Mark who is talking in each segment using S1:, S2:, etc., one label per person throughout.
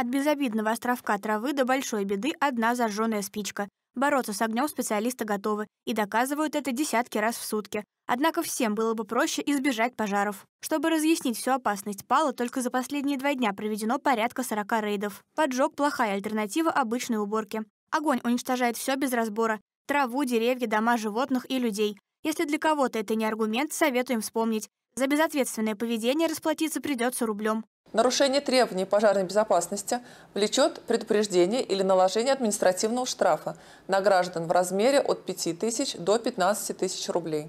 S1: От безобидного островка травы до большой беды одна зажженная спичка. Бороться с огнем специалисты готовы и доказывают это десятки раз в сутки. Однако всем было бы проще избежать пожаров. Чтобы разъяснить всю опасность пала, только за последние два дня проведено порядка 40 рейдов. Поджог – плохая альтернатива обычной уборке. Огонь уничтожает все без разбора. Траву, деревья, дома животных и людей. Если для кого-то это не аргумент, советуем вспомнить. За
S2: безответственное поведение расплатиться
S1: придется рублем.
S2: Нарушение требований пожарной безопасности влечет предупреждение или наложение административного штрафа на граждан в размере от 5 тысяч до 15 тысяч рублей,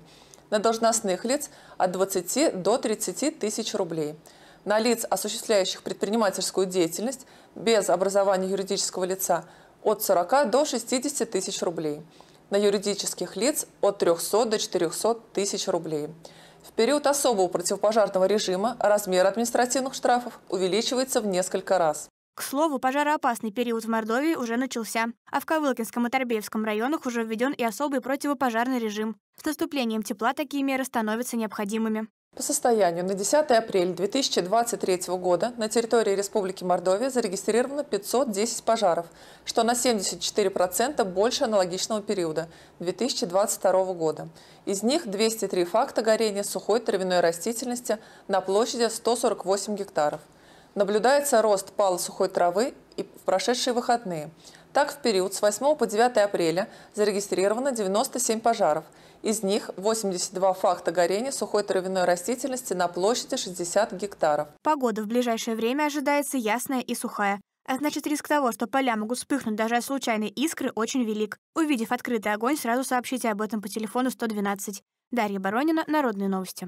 S2: на должностных лиц от 20 до 30 тысяч рублей, на лиц, осуществляющих предпринимательскую деятельность без образования юридического лица от 40 до 60 тысяч рублей, на юридических лиц от 300 до 400 тысяч рублей – в период особого противопожарного режима размер административных штрафов увеличивается в несколько раз.
S1: К слову, пожароопасный период в Мордовии уже начался, а в Ковылкинском и Торбеевском районах уже введен и особый противопожарный режим. С наступлением тепла такие меры становятся необходимыми.
S2: По состоянию на 10 апреля 2023 года на территории Республики Мордовия зарегистрировано 510 пожаров, что на 74% больше аналогичного периода 2022 года. Из них 203 факта горения сухой травяной растительности на площади 148 гектаров. Наблюдается рост пала сухой травы и в прошедшие выходные – так, в период с 8 по 9 апреля зарегистрировано 97 пожаров. Из них 82 факта горения сухой травяной растительности на площади 60 гектаров.
S1: Погода в ближайшее время ожидается ясная и сухая. А значит, риск того, что поля могут вспыхнуть даже от случайной искры, очень велик. Увидев открытый огонь, сразу сообщите об этом по телефону 112. Дарья Баронина, Народные новости.